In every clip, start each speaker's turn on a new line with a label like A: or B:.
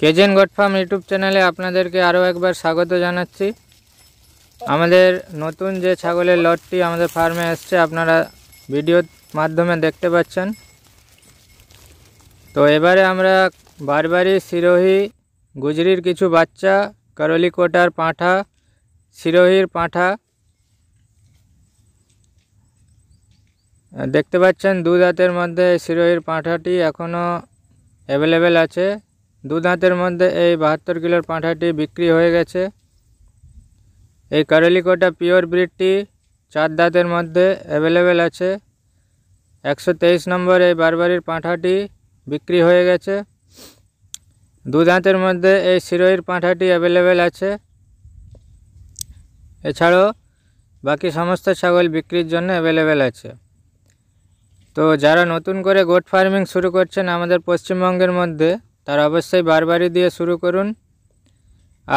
A: কেজেন গডফার্ম YouTube চ্যানেলে আপনাদেরকে আরও একবার স্বাগত জানাচ্ছি আমাদের নতুন যে ছাগলের লটটি আমাদের ফার্মে এসছে আপনারা ভিডিওর মাধ্যমে দেখতে পাচ্ছেন তো এবারে আমরা বারবারি সিরোহি গুজরির কিছু বাচ্চা করলিকোটার পাঁঠা সিরোহির পাঁঠা দেখতে পাচ্ছেন দু দাঁতের মধ্যে সিরোহির পাঁঠাটি এখনও অ্যাভেলেবেল আছে দু দাঁতের মধ্যে এই বাহাত্তর কিলোর পাঁঠাটি বিক্রি হয়ে গেছে এই কারেলিকোটা পিওর ব্রিডটি চার দাঁতের মধ্যে অ্যাভেলেবেল আছে একশো তেইশ নম্বর এই বারবারির পাঁঠাটি বিক্রি হয়ে গেছে দু দাঁতের মধ্যে এই শিরোহির পাঁঠাটি অ্যাভেলেবেল আছে এছাড়াও বাকি সমস্ত ছাগল বিক্রির জন্য অ্যাভেলেবেল আছে তো যারা নতুন করে গোট ফার্মিং শুরু করছেন আমাদের পশ্চিমবঙ্গের মধ্যে তার অবশ্যই বারবারি দিয়ে শুরু করুন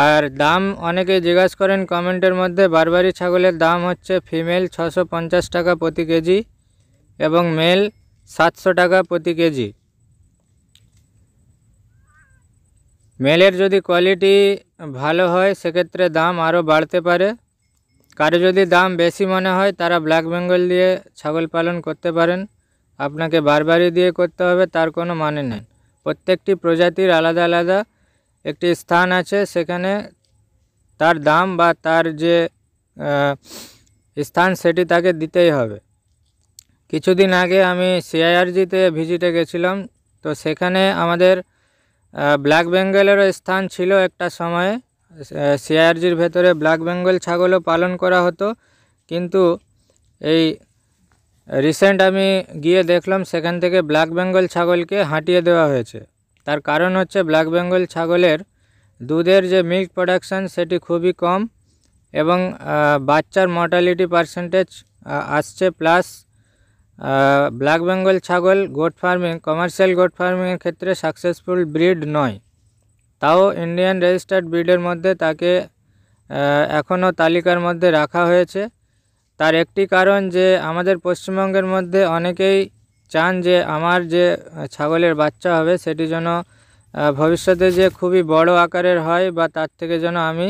A: আর দাম অনেকে জিজ্ঞাসা করেন কমেন্টের মধ্যে বারবারি ছাগলের দাম হচ্ছে ফিমেল ছশো পঞ্চাশ টাকা প্রতি কেজি এবং মেল সাতশো টাকা প্রতি কেজি মেলের যদি কোয়ালিটি ভালো হয় সেক্ষেত্রে দাম আরও বাড়তে পারে কারো যদি দাম বেশি মনে হয় তারা ব্ল্যাক বেঙ্গল দিয়ে ছাগল পালন করতে পারেন আপনাকে বারবারই দিয়ে করতে হবে তার কোনো মানে নেই প্রত্যেকটি প্রজাতির আলাদা আলাদা একটি স্থান আছে সেখানে তার দাম বা তার যে স্থান সেটি তাকে দিতেই হবে কিছুদিন আগে আমি সিআইআরজিতে ভিজিটে গেছিলাম তো সেখানে আমাদের ব্ল্যাক বেঙ্গলেরও স্থান ছিল একটা সময়ে সিআইআরজির ভেতরে ব্ল্যাক বেঙ্গল ছাগলও পালন করা হতো কিন্তু এই রিসেন্ট আমি গিয়ে দেখলাম সেখান থেকে ব্ল্যাক বেঙ্গল ছাগলকে হাঁটিয়ে দেওয়া হয়েছে তার কারণ হচ্ছে ব্ল্যাক বেঙ্গল ছাগলের দুধের যে মিল্ক প্রোডাকশান সেটি খুবই কম এবং বাচ্চার মর্টালিটি পার্সেন্টেজ আসছে প্লাস ব্ল্যাক বেঙ্গল ছাগল গোট ফার্মিং কমার্শিয়াল গোট ফার্মিংয়ের ক্ষেত্রে সাকসেসফুল ব্রিড নয় তাও ইন্ডিয়ান রেজিস্টার্ড ব্রিডের মধ্যে তাকে এখনও তালিকার মধ্যে রাখা হয়েছে তার একটি কারণ যে আমাদের পশ্চিমবঙ্গের মধ্যে অনেকেই চান যে আমার যে ছাগলের বাচ্চা হবে সেটি যেন ভবিষ্যতে যে খুবই বড় আকারের হয় বা তার থেকে যেন আমি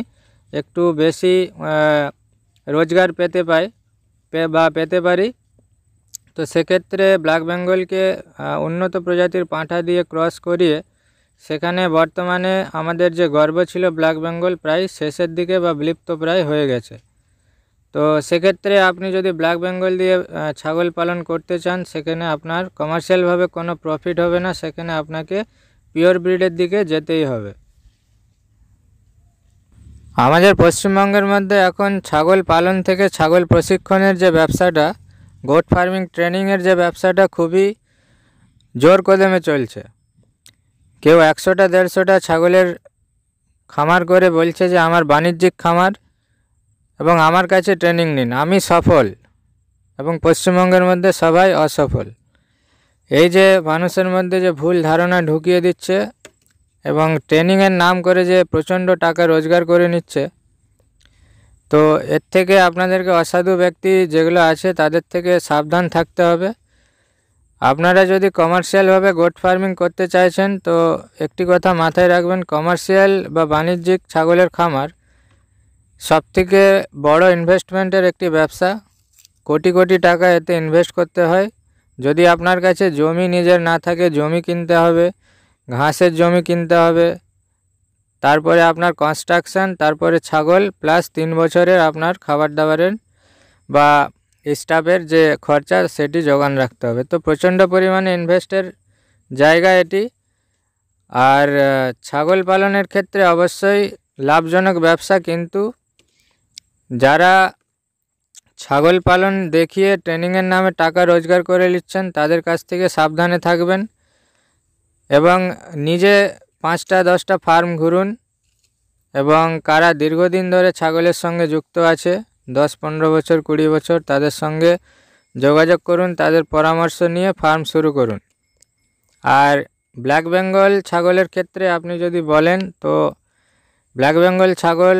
A: একটু বেশি রোজগার পেতে পাই বা পেতে পারি তো সেক্ষেত্রে ব্ল্যাক বেঙ্গলকে উন্নত প্রজাতির পাঁঠা দিয়ে ক্রস করিয়ে সেখানে বর্তমানে আমাদের যে গর্ব ছিল ব্ল্যাক বেঙ্গল প্রায় শেষের দিকে বা বিলুপ্ত প্রায় হয়ে গেছে তো সেক্ষেত্রে আপনি যদি ব্ল্যাক বেঙ্গল দিয়ে ছাগল পালন করতে চান সেখানে আপনার কমার্শিয়ালভাবে কোনো প্রফিট হবে না সেখানে আপনাকে পিওর ব্রিডের দিকে যেতেই হবে আমাদের পশ্চিমবঙ্গের মধ্যে এখন ছাগল পালন থেকে ছাগল প্রশিক্ষণের যে ব্যবসাটা গোট ফার্মিং ট্রেনিংয়ের যে ব্যবসাটা খুবই জোর কদমে চলছে কেউ একশোটা দেড়শোটা ছাগলের খামার করে বলছে যে আমার বাণিজ্যিক খামার এবং আমার কাছে ট্রেনিং নিন আমি সফল এবং পশ্চিমবঙ্গের মধ্যে সবাই অসফল এই যে মানুষের মধ্যে যে ভুল ধারণা ঢুকিয়ে দিচ্ছে এবং ট্রেনিংয়ের নাম করে যে প্রচণ্ড টাকা রোজগার করে নিচ্ছে তো এর থেকে আপনাদেরকে অসাধু ব্যক্তি যেগুলো আছে তাদের থেকে সাবধান থাকতে হবে আপনারা যদি কমার্শিয়ালভাবে গোট ফার্মিং করতে চাইছেন তো একটি কথা মাথায় রাখবেন কমার্শিয়াল বা বাণিজ্যিক ছাগলের খামার সবথেকে বড় ইনভেস্টমেন্টের একটি ব্যবসা কোটি কোটি টাকা এতে ইনভেস্ট করতে হয় যদি আপনার কাছে জমি নিজের না থাকে জমি কিনতে হবে ঘাসের জমি কিনতে হবে তারপরে আপনার কনস্ট্রাকশান তারপরে ছাগল প্লাস তিন বছরের আপনার খাবার দাবারের বা স্টাফের যে খরচা সেটি যোগান রাখতে হবে তো প্রচণ্ড পরিমাণে ইনভেস্টের জায়গা এটি আর ছাগল পালনের ক্ষেত্রে অবশ্যই লাভজনক ব্যবসা কিন্তু যারা ছাগল পালন দেখিয়ে ট্রেনিংয়ের নামে টাকা রোজগার করে নিচ্ছেন তাদের কাছ থেকে সাবধানে থাকবেন এবং নিজে পাঁচটা দশটা ফার্ম ঘুরুন এবং কারা দীর্ঘদিন ধরে ছাগলের সঙ্গে যুক্ত আছে দশ পনেরো বছর কুড়ি বছর তাদের সঙ্গে যোগাযোগ করুন তাদের পরামর্শ নিয়ে ফার্ম শুরু করুন আর ব্ল্যাক বেঙ্গল ছাগলের ক্ষেত্রে আপনি যদি বলেন তো ব্ল্যাক বেঙ্গল ছাগল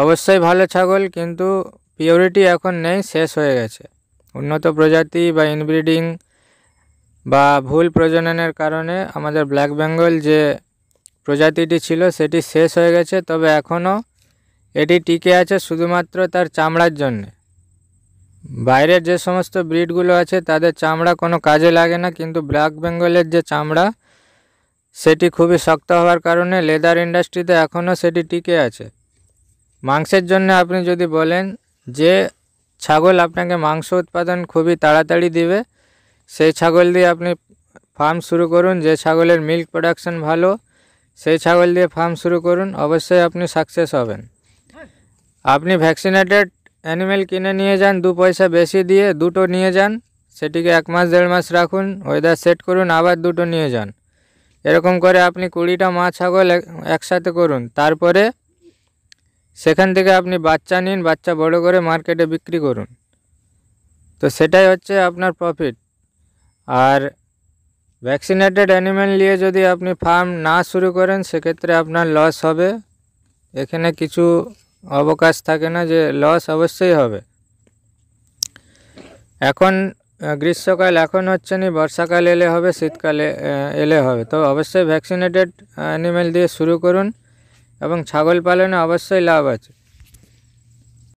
A: অবশ্যই ভালো ছাগল কিন্তু পিওরিটি এখন নেই শেষ হয়ে গেছে উন্নত প্রজাতি বা ইনব্রিডিং বা ভুল প্রজননের কারণে আমাদের ব্ল্যাক বেঙ্গল যে প্রজাতিটি ছিল সেটি শেষ হয়ে গেছে তবে এখনও এটি টিকে আছে শুধুমাত্র তার চামড়ার জন্যে বাইরের যে সমস্ত ব্রিডগুলো আছে তাদের চামড়া কোনো কাজে লাগে না কিন্তু ব্ল্যাক বেঙ্গলের যে চামড়া সেটি খুবই শক্ত হওয়ার কারণে লেদার ইন্ডাস্ট্রিতে এখনও সেটি টিকে আছে মাংসের জন্য আপনি যদি বলেন যে ছাগল আপনাকে মাংস উৎপাদন খুবই তাড়াতাড়ি দিবে সেই ছাগল দিয়ে আপনি ফার্ম শুরু করুন যে ছাগলের মিল্ক প্রোডাকশন ভালো সেই ছাগল দিয়ে ফার্ম শুরু করুন অবশ্যই আপনি সাকসেস হবেন আপনি ভ্যাকসিনেটেড অ্যানিমেল কিনে নিয়ে যান দু পয়সা বেশি দিয়ে দুটো নিয়ে যান সেটিকে এক মাস দেড় মাস রাখুন ওয়েদার সেট করুন আবার দুটো নিয়ে যান এরকম করে আপনি কুড়িটা মা ছাগল একসাথে করুন তারপরে সেখান থেকে আপনি বাচ্চা নিন বাচ্চা বড় করে মার্কেটে বিক্রি করুন তো সেটাই হচ্ছে আপনার प्रॉफिट আর ভ্যাকসিনেটেড एनिमल নিয়ে যদি আপনি ফার্ম না শুরু করেন সে ক্ষেত্রে আপনার লস হবে এখানে কিছু অবকাশ থাকে না যে লস अवश्यই হবে এখন গ্রীষ্মকাল এখন হচ্ছে নি বর্ষাকাল এলে হবে শীতকালে এলে হবে তো অবশ্যই ভ্যাকসিনেটেড एनिमल দিয়ে শুরু করুন এবং ছাগল পালনে অবশ্যই লাভ আছে